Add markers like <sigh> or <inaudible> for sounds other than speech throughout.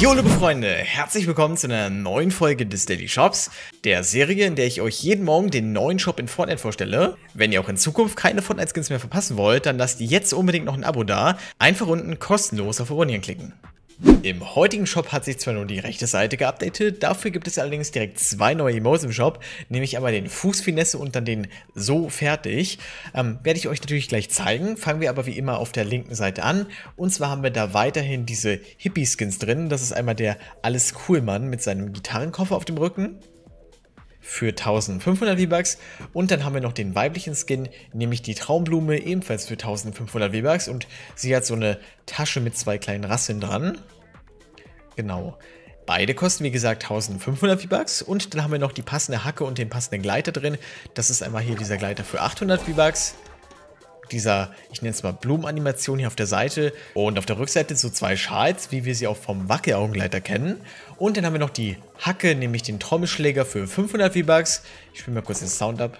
Jo, liebe Freunde, herzlich willkommen zu einer neuen Folge des Daily Shops, der Serie, in der ich euch jeden Morgen den neuen Shop in Fortnite vorstelle. Wenn ihr auch in Zukunft keine Fortnite-Skins mehr verpassen wollt, dann lasst jetzt unbedingt noch ein Abo da. Einfach unten kostenlos auf Abonnieren klicken. Im heutigen Shop hat sich zwar nur die rechte Seite geupdatet, dafür gibt es allerdings direkt zwei neue Emotes im Shop, nämlich einmal den Fußfinesse und dann den So fertig. Ähm, werde ich euch natürlich gleich zeigen, fangen wir aber wie immer auf der linken Seite an. Und zwar haben wir da weiterhin diese Hippie-Skins drin, das ist einmal der Alles Cool Mann mit seinem Gitarrenkoffer auf dem Rücken für 1500 V-Bucks. Und dann haben wir noch den weiblichen Skin, nämlich die Traumblume, ebenfalls für 1500 V-Bucks. Und sie hat so eine Tasche mit zwei kleinen Rasseln dran. Genau. Beide kosten wie gesagt 1500 V-Bucks und dann haben wir noch die passende Hacke und den passenden Gleiter drin. Das ist einmal hier dieser Gleiter für 800 V-Bucks dieser, ich nenne es mal Blumenanimation hier auf der Seite und auf der Rückseite so zwei Schals, wie wir sie auch vom Wackelaugenleiter kennen. Und dann haben wir noch die Hacke, nämlich den Trommelschläger für 500 V-Bucks. Ich spiele mal kurz den Sound ab.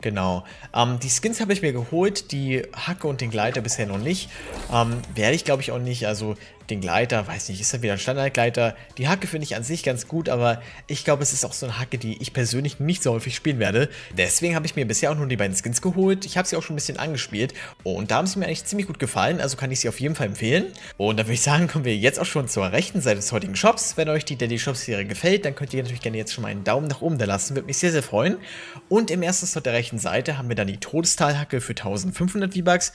Genau. Ähm, die Skins habe ich mir geholt, die Hacke und den Gleiter bisher noch nicht. Ähm, werde ich, glaube ich, auch nicht. Also den Gleiter, weiß nicht, ist er wieder ein Standardgleiter. Die Hacke finde ich an sich ganz gut, aber ich glaube, es ist auch so eine Hacke, die ich persönlich nicht so häufig spielen werde. Deswegen habe ich mir bisher auch nur die beiden Skins geholt. Ich habe sie auch schon ein bisschen angespielt und da haben sie mir eigentlich ziemlich gut gefallen, also kann ich sie auf jeden Fall empfehlen. Und dann würde ich sagen, kommen wir jetzt auch schon zur rechten Seite des heutigen Shops. Wenn euch die Daddy Shop Serie gefällt, dann könnt ihr natürlich gerne jetzt schon mal einen Daumen nach oben da lassen, würde mich sehr, sehr freuen. Und im ersten Slot der rechten Seite haben wir dann die Todestalhacke für 1500 V-Bucks,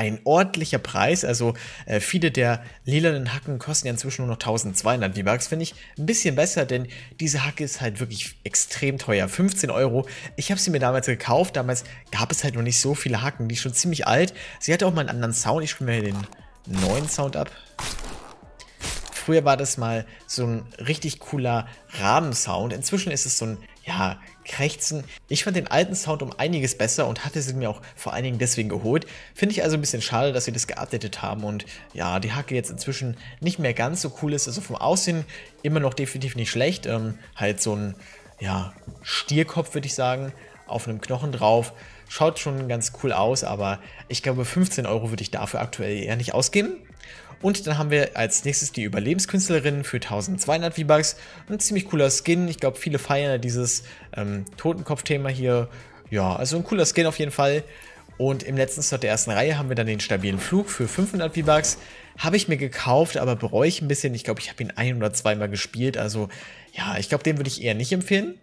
ein ordentlicher Preis. Also äh, viele der lilanen Hacken kosten ja inzwischen nur noch 1200 V-Bucks. Finde ich ein bisschen besser, denn diese Hacke ist halt wirklich extrem teuer. 15 Euro. Ich habe sie mir damals gekauft. Damals gab es halt noch nicht so viele Hacken. Die ist schon ziemlich alt. Sie hatte auch mal einen anderen Sound. Ich spiele mir den neuen Sound ab. Früher war das mal so ein richtig cooler Rahmensound. Inzwischen ist es so ein, ja, Krächzen. Ich fand den alten Sound um einiges besser und hatte sie mir auch vor allen Dingen deswegen geholt. Finde ich also ein bisschen schade, dass sie das geupdatet haben und ja, die Hacke jetzt inzwischen nicht mehr ganz so cool ist. Also vom Aussehen immer noch definitiv nicht schlecht. Ähm, halt so ein, ja, Stierkopf würde ich sagen, auf einem Knochen drauf. Schaut schon ganz cool aus, aber ich glaube 15 Euro würde ich dafür aktuell eher nicht ausgeben. Und dann haben wir als nächstes die Überlebenskünstlerin für 1200 V-Bucks. Ein ziemlich cooler Skin. Ich glaube, viele feiern dieses ähm, Totenkopf-Thema hier. Ja, also ein cooler Skin auf jeden Fall. Und im letzten Slot der ersten Reihe haben wir dann den stabilen Flug für 500 V-Bucks. Habe ich mir gekauft, aber bereue ich ein bisschen. Ich glaube, ich habe ihn ein oder zweimal gespielt. Also ja, ich glaube, den würde ich eher nicht empfehlen.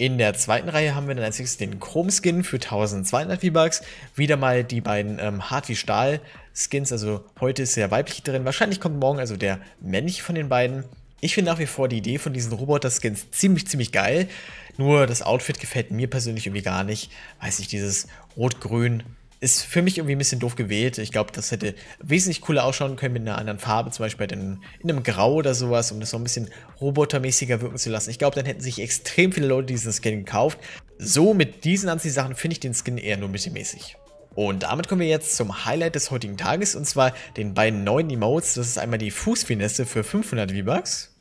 In der zweiten Reihe haben wir dann als nächstes den Chrome Skin für 1200 V-Bucks. Wieder mal die beiden ähm, Hart wie Stahl Skins, also heute ist der weibliche drin. Wahrscheinlich kommt morgen also der männliche von den beiden. Ich finde nach wie vor die Idee von diesen Roboter-Skins ziemlich, ziemlich geil. Nur das Outfit gefällt mir persönlich irgendwie gar nicht. Weiß nicht, dieses rot-grün ist für mich irgendwie ein bisschen doof gewählt. Ich glaube, das hätte wesentlich cooler ausschauen können mit einer anderen Farbe, zum Beispiel in, in einem Grau oder sowas, um das so ein bisschen robotermäßiger wirken zu lassen. Ich glaube, dann hätten sich extrem viele Leute diesen Skin gekauft. So mit diesen ganzen Sachen finde ich den Skin eher nur mittelmäßig. Und damit kommen wir jetzt zum Highlight des heutigen Tages und zwar den beiden neuen Emotes. Das ist einmal die Fußfinesse für 500 V-Bucks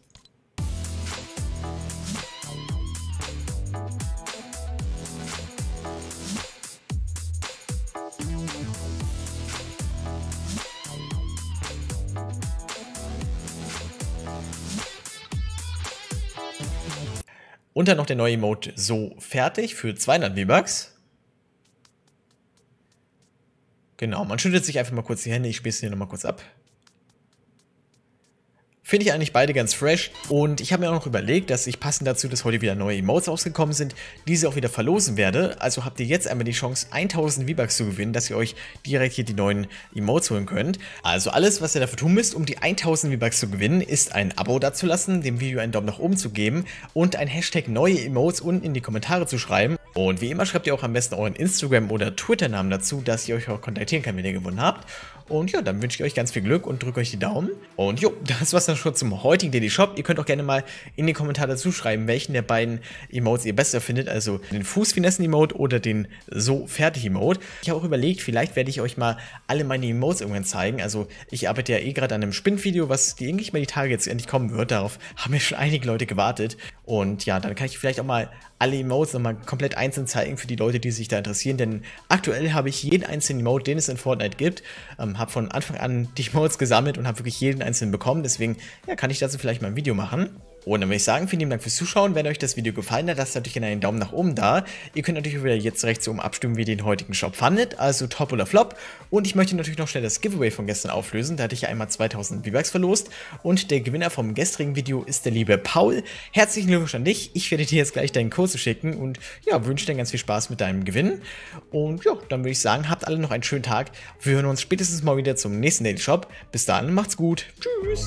Und dann noch der neue Emote so fertig für 200 V-Bucks. Genau, man schüttelt sich einfach mal kurz die Hände. Ich spiele es hier nochmal kurz ab. Finde ich eigentlich beide ganz fresh und ich habe mir auch noch überlegt, dass ich passend dazu, dass heute wieder neue Emotes rausgekommen sind, diese auch wieder verlosen werde. Also habt ihr jetzt einmal die Chance, 1000 V-Bucks zu gewinnen, dass ihr euch direkt hier die neuen Emotes holen könnt. Also alles, was ihr dafür tun müsst, um die 1000 V-Bucks zu gewinnen, ist ein Abo dazulassen, dem Video einen Daumen nach oben zu geben und ein Hashtag neue Emotes unten in die Kommentare zu schreiben. Und wie immer schreibt ihr auch am besten euren Instagram- oder Twitter-Namen dazu, dass ihr euch auch kontaktieren kann, wenn ihr gewonnen habt. Und ja, dann wünsche ich euch ganz viel Glück und drücke euch die Daumen. Und jo, das war's dann schon zum heutigen Daily Shop. Ihr könnt auch gerne mal in die Kommentare dazu schreiben, welchen der beiden Emotes ihr besser findet. Also den Fußfinessen-Emote oder den So-Fertig-Emote. Ich habe auch überlegt, vielleicht werde ich euch mal alle meine Emotes irgendwann zeigen. Also ich arbeite ja eh gerade an einem Spinnvideo, was die eigentlich mal die Tage jetzt endlich kommen wird. Darauf <laughs> haben ja schon einige Leute gewartet. Und ja, dann kann ich vielleicht auch mal alle Emotes nochmal komplett einzeln zeigen für die Leute, die sich da interessieren. Denn aktuell habe ich jeden einzelnen Emote, den es in Fortnite gibt, ähm, habe von Anfang an die Emotes gesammelt und habe wirklich jeden einzelnen bekommen. Deswegen ja, kann ich dazu vielleicht mal ein Video machen. Und dann würde ich sagen, vielen lieben Dank fürs Zuschauen. Wenn euch das Video gefallen hat, lasst natürlich gerne einen Daumen nach oben da. Ihr könnt natürlich wieder jetzt rechts oben abstimmen, wie ihr den heutigen Shop fandet, also top oder flop. Und ich möchte natürlich noch schnell das Giveaway von gestern auflösen. Da hatte ich ja einmal 2000 V-Bucks verlost und der Gewinner vom gestrigen Video ist der liebe Paul. Herzlichen Glückwunsch an dich. Ich werde dir jetzt gleich deinen Code schicken und ja, wünsche dir ganz viel Spaß mit deinem Gewinn. Und ja, dann würde ich sagen, habt alle noch einen schönen Tag. Wir hören uns spätestens mal wieder zum nächsten Daily Shop. Bis dann, macht's gut. Tschüss.